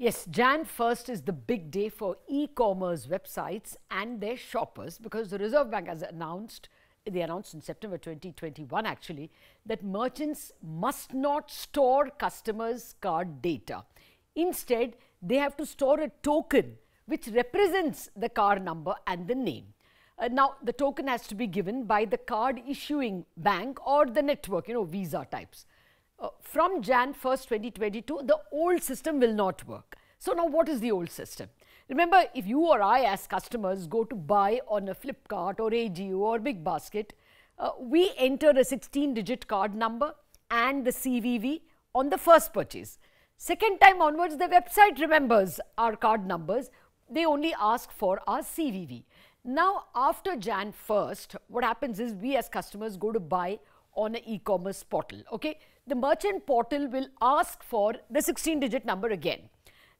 Yes, Jan 1st is the big day for e-commerce websites and their shoppers because the Reserve Bank has announced, they announced in September 2021 actually, that merchants must not store customers' card data. Instead, they have to store a token which represents the card number and the name. Uh, now, the token has to be given by the card issuing bank or the network, you know, Visa types. Uh, from Jan 1st, 2022, the old system will not work. So now what is the old system? Remember, if you or I as customers go to buy on a Flipkart or AGU or Big Basket, uh, we enter a 16-digit card number and the CVV on the first purchase. Second time onwards, the website remembers our card numbers. They only ask for our CVV. Now, after Jan 1st, what happens is we as customers go to buy on an e-commerce portal, okay? the merchant portal will ask for the 16 digit number again.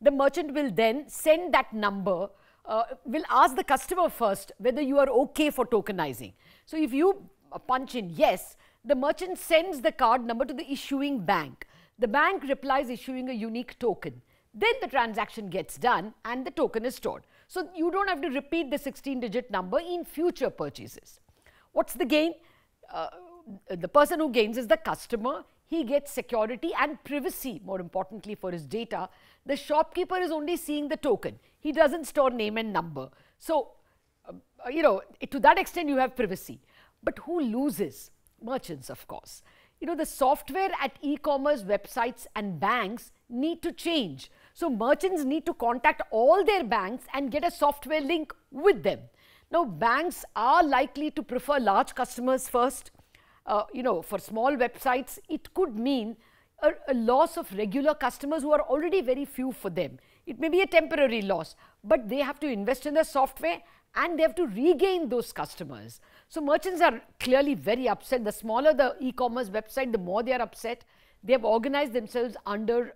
The merchant will then send that number, uh, will ask the customer first whether you are okay for tokenizing. So if you uh, punch in yes, the merchant sends the card number to the issuing bank. The bank replies issuing a unique token. Then the transaction gets done and the token is stored. So you don't have to repeat the 16 digit number in future purchases. What's the gain? Uh, the person who gains is the customer he gets security and privacy, more importantly for his data. The shopkeeper is only seeing the token. He doesn't store name and number. So, um, uh, you know, to that extent, you have privacy. But who loses? Merchants, of course. You know, the software at e commerce websites and banks need to change. So, merchants need to contact all their banks and get a software link with them. Now, banks are likely to prefer large customers first uh, you know, for small websites, it could mean a, a loss of regular customers who are already very few for them. It may be a temporary loss, but they have to invest in the software and they have to regain those customers. So merchants are clearly very upset. The smaller the e-commerce website, the more they are upset. They have organized themselves under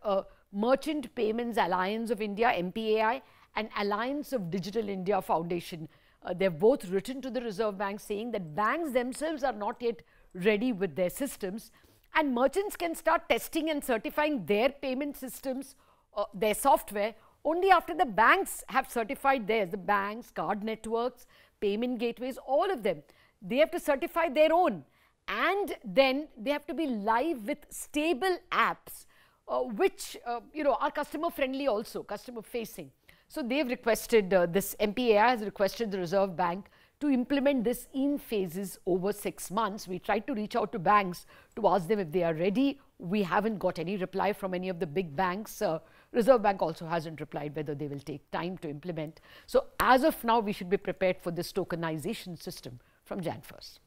Merchant Payments Alliance of India, MPAI, and Alliance of Digital India Foundation. Uh, they've both written to the Reserve Bank saying that banks themselves are not yet ready with their systems. And merchants can start testing and certifying their payment systems, uh, their software, only after the banks have certified theirs. The banks, card networks, payment gateways, all of them. They have to certify their own. And then they have to be live with stable apps, uh, which uh, you know are customer friendly also, customer facing. So they've requested, uh, this MPAI has requested the Reserve Bank to implement this in phases over six months. We tried to reach out to banks to ask them if they are ready. We haven't got any reply from any of the big banks. Uh, Reserve Bank also hasn't replied whether they will take time to implement. So as of now, we should be prepared for this tokenization system from Jan 1st.